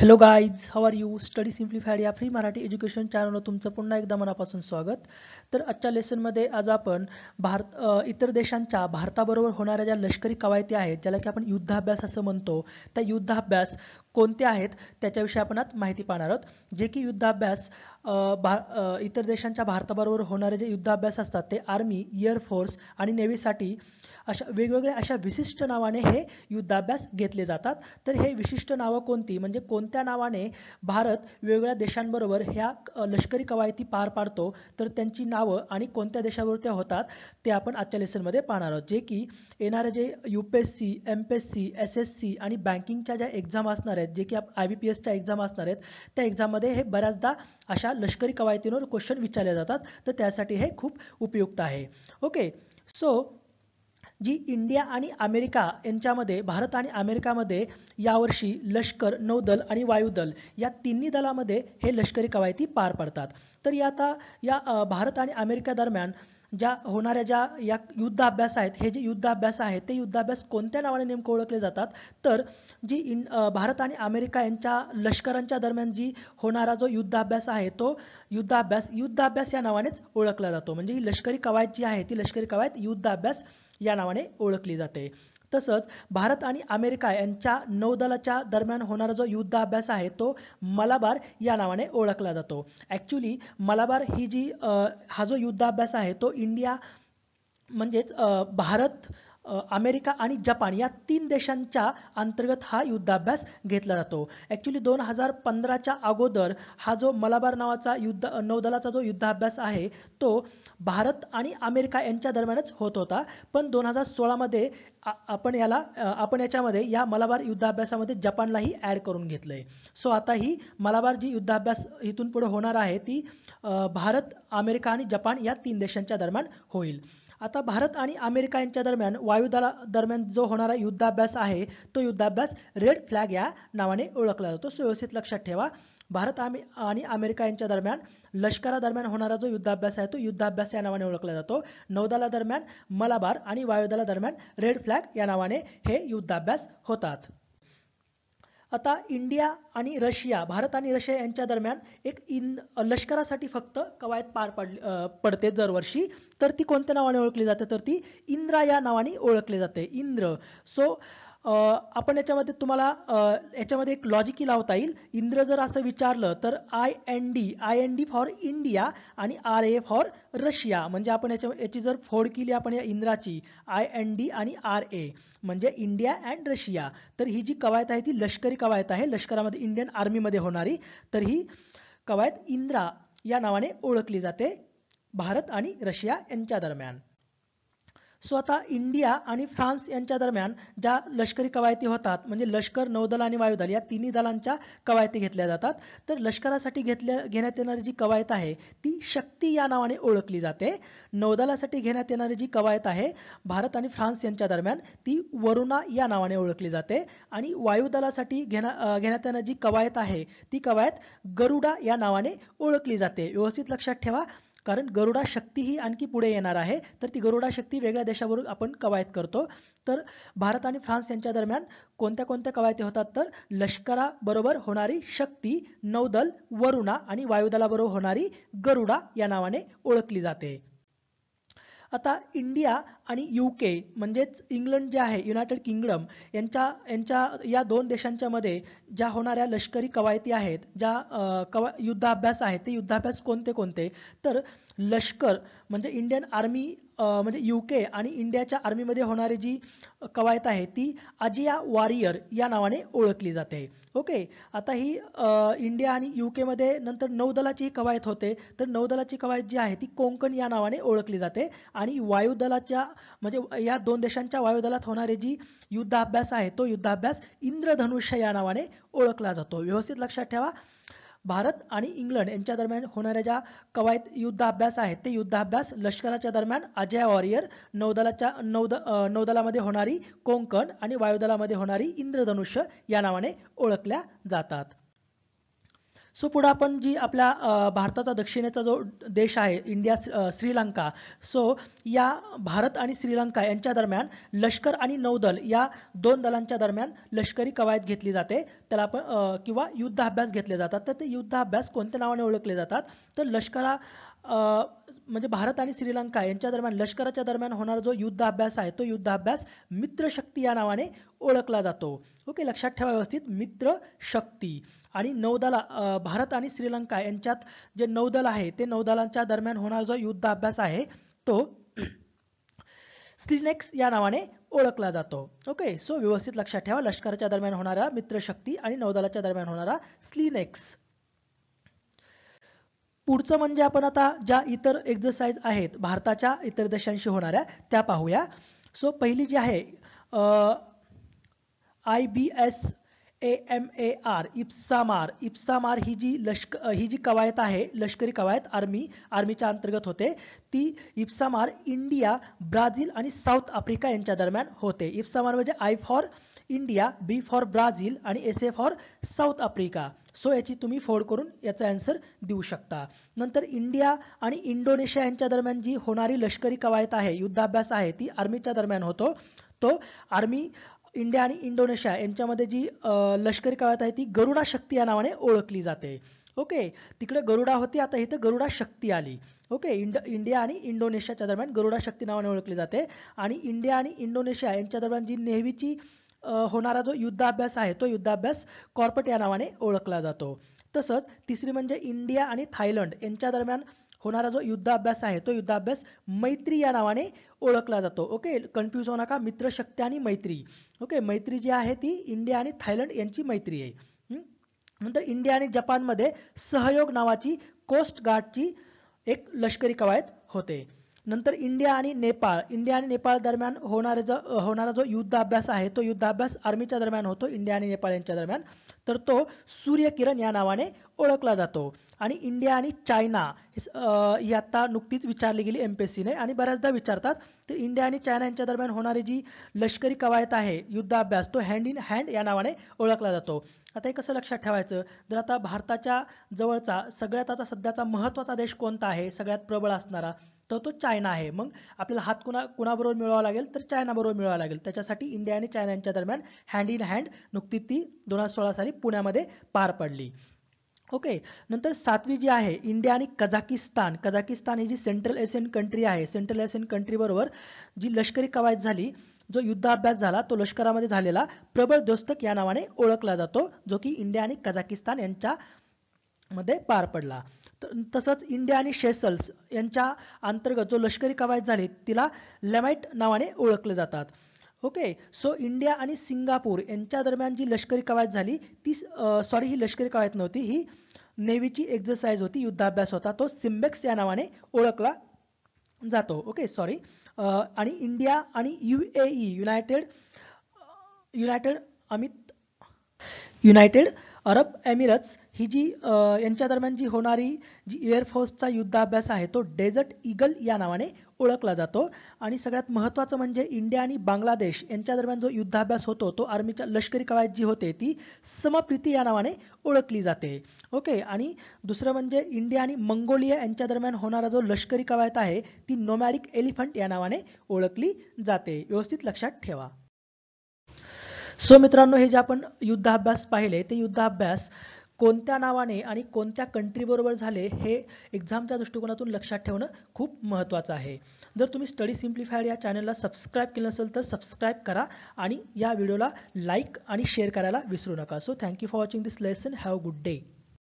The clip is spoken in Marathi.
hello guys how are you study simplified या फ्री मराठी एज्युकेशन चॅनलवर तुमचं पुन्हा एकदा मनापासून स्वागत तर आजच्या लेसनमध्ये आज आपण भारत इतर देशांच्या भारताबरोबर होणाऱ्या ज्या लष्करी कवायती आहेत ज्याला की आपण युद्धाभ्यास असं म्हणतो त्या युद्धाभ्यास कोणते आहेत त्याच्याविषयी आपण आज माहिती पाहणार आहोत जे की युद्धाभ्यास भा इतर देशांच्या भारताबरोबर होणारे जे युद्धाभ्यास असतात ते आर्मी एअरफोर्स आणि नेव्हीसाठी अशा वेगवेगळ्या अशा विशिष्ट नावाने हे युद्धाभ्यास घेतले जातात तर हे विशिष्ट नावं कोणती म्हणजे कोणत्या नावाने भारत वेगवेगळ्या देशांबरोबर ह्या लष्करी कवायती पार पाडतो तर त्यांची नावं आणि कोणत्या देशावर त्या होतात ते आपण आजच्या लेसनमध्ये पाहणार आहोत जे की येणारे जे U P S C M P S C S S C आणि बँकिंगच्या ज्या एक्झाम असणार आहेत जे की आप आय बी पी एसच्या एक्झाम असणार आहेत त्या एक्झाममध्ये हे बऱ्याचदा अशा लष्करी कवायतींवर क्वेश्चन विचारले जातात तर त्यासाठी हे खूप उपयुक्त आहे ओके सो जी इंडिया आणि अमेरिका यांच्यामध्ये भारत आणि अमेरिकामध्ये यावर्षी लष्कर नौदल आणि वायुदल या तिन्ही दलामध्ये हे लष्करी कवायती पार पडतात तर या आता या भारत आणि अमेरिका दरम्यान ज्या होणाऱ्या ज्या या युद्ध अभ्यास आहेत हे जे युद्ध अभ्यास आहेत ते युद्धाभ्यास कोणत्या नावाने नेमके ओळखले जातात तर जी इन भारत आणि अमेरिका यांच्या लष्करांच्या दरम्यान जी होणारा जो युद्धाभ्यास आहे तो युद्धाभ्यास युद्धाभ्यास या नावानेच ओळखला जातो म्हणजे ही लष्करी कवायत जी आहे ती लष्करी कवायत युद्धाभ्यास या नावाने ओळखली जाते तसंच भारत आणि अमेरिका यांच्या नौदलाच्या दरम्यान होणारा जो युद्धाभ्यास आहे तो मलाबार या नावाने ओळखला जातो ॲक्च्युली मलाबार ही जी हा जो युद्धाभ्यास आहे तो इंडिया म्हणजेच भारत अमेरिका आणि जपान या तीन देशांच्या अंतर्गत हा युद्धाभ्यास घेतला जातो ॲक्च्युली दोन हजार पंधराच्या अगोदर हा जो मलाबार नावाचा युद्ध नौदलाचा जो युद्धाभ्यास आहे तो भारत आणि अमेरिका यांच्या दरम्यानच होत होता पण दोन हजार सोळामध्ये आपण याला आपण याच्यामध्ये या मलाबार युद्धाभ्यासामध्ये जपानलाही ॲड करून घेतलं आहे सो आता ही मलाबार जी युद्धाभ्यास इथून पुढे होणार आहे ती भारत अमेरिका आणि जपान या तीन देशांच्या दरम्यान होईल आता भारत आणि अमेरिका यांच्या दरम्यान वायुदला दरम्यान जो होणारा युद्धाभ्यास आहे तो युद्धाभ्यास रेड फ्लॅग या नावाने ओळखला जातो सुव्यवस्थित लक्षात ठेवा भारत आणि अमेरिका यांच्या दरम्यान लष्करादरम्यान होणारा जो युद्धाभ्यास आहे तो युद्धाभ्यास या नावाने ओळखला जातो नौदला दरम्यान मलाबार आणि वायुदला दरम्यान रेड फ्लॅग या नावाने हे युद्धाभ्यास होतात आता इंडिया आणि रशिया भारत आणि रशिया यांच्या दरम्यान एक इन लष्करासाठी फक्त कवायत पार पडली पडते दरवर्षी तर ती कोणत्या नावाने ओळखली जाते तर ती इंद्रा या नावाने ओळखली जाते इंद्र सो आपण याच्यामध्ये तुम्हाला याच्यामध्ये एक लॉजिकही लावता येईल इंद्र जर असं विचारलं तर I N D I N D for India आणि आर ए फॉर रशिया म्हणजे आपण याच्या याची जर फोड केली आपण या इंद्राची आय एन डी आणि आर ए म्हणजे इंडिया अँड रशिया तर ही जी कवायत आहे ती लष्करी कवायत आहे लष्करामध्ये इंडियन आर्मीमध्ये होणारी तर ही कवायत इंद्रा या नावाने ओळखली जाते भारत आणि रशिया यांच्या दरम्यान स्वतः इंडिया आणि फ्रान्स यांच्या दरम्यान ज्या लष्करी कवायती होतात म्हणजे लष्कर नौदल आणि वायुदल या तिन्ही दलांच्या कवायती घेतल्या जातात तर लष्करासाठी घेतल्या घेण्यात येणारी जी कवायत आहे ती शक्ती या नावाने ओळखली जाते नौदलासाठी घेण्यात येणारी जी कवायत आहे भारत आणि फ्रान्स यांच्या दरम्यान ती वरुणा या नावाने ओळखली जाते आणि वायुदलासाठी घेण्या घेण्यात येणारी जी कवायत आहे ती कवायत गरुडा या नावाने ओळखली जाते व्यवस्थित लक्षात ठेवा कारण गरुडा शक्ती ही आणखी पुढे येणार आहे तर ती गरुडा शक्ती वेगळ्या देशावरून आपण कवायत करतो तर भारत आणि फ्रान्स यांच्या दरम्यान कोणत्या कोणत्या कवायती होतात तर बरोबर होणारी शक्ती नौदल वरुणा आणि वायुदलाबरोबर होणारी गरुडा या नावाने ओळखली जाते आता इंडिया आणि यू के म्हणजेच इंग्लंड जे आहे युनायटेड किंगडम यांच्या यांच्या या दोन देशांच्या मध्ये ज्या होणाऱ्या लष्करी कवायती आहेत ज्या कवा युद्धाभ्यास आहेत ते युद्धाभ्यास कोणते कोणते तर लष्कर म्हणजे इंडियन आर्मी म्हणजे यू के आणि इंडियाच्या आर्मीमध्ये होणारी जी कवायत आहे ती अजिया वॉरियर या नावाने ओळखली जाते ओके आता ही इंडिया आणि यू केमध्ये नंतर नौदलाची ही कवायत होते तर नौदलाची कवायत जी आहे ती कोंकण या नावाने ओळखली जाते आणि वायुदलाच्या म्हणजे या दोन देशांच्या वायुदलात होणारे जी युद्धाभ्यास आहे तो युद्धाभ्यास इंद्रधनुष्य या नावाने ओळखला जातो व्यवस्थित लक्षात ठेवा भारत आणि इंग्लंड यांच्या दरम्यान होणाऱ्या ज्या कवायत युद्धाभ्यास आहेत ते युद्धाभ्यास लष्कराच्या दरम्यान अजय वॉरियर नौदलाच्या नौद नौदलामध्ये होणारी कोंकण आणि वायुदलामध्ये होणारी इंद्रधनुष्य या नावाने ओळखल्या जातात सो पुढं आपण जी आपल्या भारताचा दक्षिणेचा जो देश आहे इंडिया श्रीलंका सो या भारत आणि श्रीलंका यांच्या दरम्यान लष्कर आणि नौदल या दोन दलांच्या दरम्यान लष्करी कवायत घेतली जाते त्याला आपण किंवा युद्धाभ्यास घेतले जातात तर ते युद्धाभ्यास कोणत्या नावाने ओळखले जातात तर लष्करा म्हणजे भारत आणि श्रीलंका यांच्या दरम्यान लष्कराच्या दरम्यान होणारा जो युद्धाभ्यास आहे तो युद्धाभ्यास मित्रशक्ती या नावाने ओळखला जातो ओके लक्षात ठेवा व्यवस्थित मित्रशक्ती आणि नौदल भारत आणि श्रीलंका यांच्यात जे नौदल आहे ते नौदलांच्या दरम्यान होणारा जो युद्ध अभ्यास आहे तो स्लिनेक्स या नावाने ओळखला जातो ओके सो व्यवस्थित लक्षात ठेवा लष्कराच्या दरम्यान होणारा मित्रशक्ती आणि नौदलाच्या दरम्यान होणारा स्लिनेक्स पुढचं म्हणजे आपण आता ज्या इतर एक्झरसाइज आहेत भारताच्या इतर देशांशी होणाऱ्या त्या पाहूया सो पहिली जी आहे I B S A M A R IBSAMAR IBSAMAR ही जी लष्क ही जी कवायत आहे लष्करी कवायत आर्मी आर्मीच्या अंतर्गत होते ती इप्सामार इंडिया ब्राझील आणि साऊथ आफ्रिका यांच्या दरम्यान होते इप्सामार म्हणजे I for India B for Brazil आणि S A for South Africa so याची तुम्ही फोड करून याचा आन्सर देऊ शकता नंतर इंडिया आणि इंडोनेशिया यांच्या दरम्यान जी होणारी लष्करी कवायत आहे युद्धाभ्यास आहे ती आर्मीच्या दरम्यान होतो तो आर्मी इंडिया आणि इंडोनेशिया यांच्यामध्ये जी लष्करी काळात आहे ती गरुडा शक्ती या नावाने ओळखली जाते ओके तिकडे गरुडा होती आता इथं गरुडा शक्ती आली ओके इंड इंडिया आणि इंडोनेशियाच्या दरम्यान गरुडा शक्ती नावाने ओळखली जाते आणि इंडिया आणि इंडोनेशिया यांच्या दरम्यान जी नेहमीची होणारा जो युद्धाभ्यास आहे तो युद्धाभ्यास कॉर्पट या नावाने ओळखला जातो तसंच तिसरी म्हणजे इंडिया आणि थायलंड यांच्या दरम्यान होणारा जो युद्धाभ्यास आहे तो युद्धाभ्यास मैत्री या नावाने ओळखला जातो ओके कन्फ्यूज होऊ नका शक्ती आणि मैत्री ओके मैत्री जी आहे ती इंडिया आणि थायलंड यांची मैत्री आहे नंतर इंडिया आणि मध्ये सहयोग नावाची कोस्ट गार्डची एक लष्करी कवायत होते नंतर इंडिया आणि नेपाळ इंडिया आणि नेपाळ दरम्यान होणारा जो होणारा जो युद्धाभ्यास आहे तो युद्धाभ्यास आर्मीच्या दरम्यान होतो इंडिया आणि नेपाळ यांच्या दरम्यान तर तो सूर्यकिरण या नावाने ओळखला जातो आणि इंडिया आणि चायना ही आता नुकतीच विचारली गेली एम पी सीने आणि बऱ्याचदा विचारतात तर इंडिया आणि चायना यांच्या दरम्यान होणारी जी लष्करी कवायत आहे युद्धाभ्यास तो हँड इन हँड या नावाने ओळखला जातो आता हे कसं लक्षात ठेवायचं जर आता भारताच्या जवळचा सगळ्यात आता सध्याचा महत्त्वाचा देश कोणता आहे सगळ्यात प्रबळ असणारा तर तो चायना आहे मग आपल्याला हात कुणा कुणाबरोबर मिळवावा लागेल तर चायनाबरोबर मिळवावा लागेल त्याच्यासाठी इंडिया आणि चायना यांच्या दरम्यान हँड इन हँड नुकतीच ती दोन हजार सोळा साली पुण्यामध्ये पार पडली ओके नंतर सातवी जी आहे इंडिया आणि कझाकिस्तान कझाकिस्तान ही जी सेंट्रल एशियन कंट्री आहे सेंट्रल एशियन कंट्रीबरोबर जी लष्करी कवायत झाली जो अभ्यास झाला तो लष्करामध्ये झालेला प्रबळ दोस्तक या नावाने ओळखला जातो जो की इंडिया आणि कझाकिस्तान यांच्या मध्ये पार पडला तसंच इंडिया आणि शेसल्स यांच्या अंतर्गत जो लष्करी कवायत झाली तिला लेमाइट नावाने ओळखले जातात ओके सो इंडिया आणि सिंगापूर यांच्या दरम्यान जी लष्करी कवायत झाली ती सॉरी ही लष्करी कवायत नव्हती ही नेव्हीची एक्झरसाइज होती युद्धाभ्यास होता तो सिम्बेक्स या नावाने ओळखला जातो ओके सॉरी आणि इंडिया आणि यू ए युनायटेड युनायटेड अमित युनायटेड अरब एमिरट्स ही जी यांच्या दरम्यान जी होणारी जी एअरफोर्सचा युद्धाभ्यास आहे तो डेझर्ट इगल या नावाने ओळखला जातो आणि सगळ्यात महत्त्वाचं म्हणजे इंडिया आणि बांगलादेश यांच्या दरम्यान जो युद्धाभ्यास होतो तो आर्मीच्या लष्करी कवायत जी होते ती समप्रीती या नावाने ओळखली जाते ओके आणि दुसरं म्हणजे इंडिया आणि मंगोलिया यांच्या दरम्यान होणारा जो लष्करी कवायत आहे ती नोमॅरिक एलिफंट या नावाने ओळखली जाते व्यवस्थित लक्षात ठेवा सो मित्रांनो हे जे आपण युद्धाभ्यास पाहिले ते युद्धाभ्यास कोणत्या नावाने आणि कोणत्या कंट्रीबरोबर झाले हे एक्झामच्या दृष्टिकोनातून लक्षात ठेवणं खूप महत्त्वाचं आहे जर तुम्ही स्टडी सिम्प्लिफाईड या चॅनलला सबस्क्राईब केलं नसेल तर सबस्क्राईब करा आणि या व्हिडिओला लाईक आणि शेअर करायला विसरू नका so thank you for watching this lesson have good day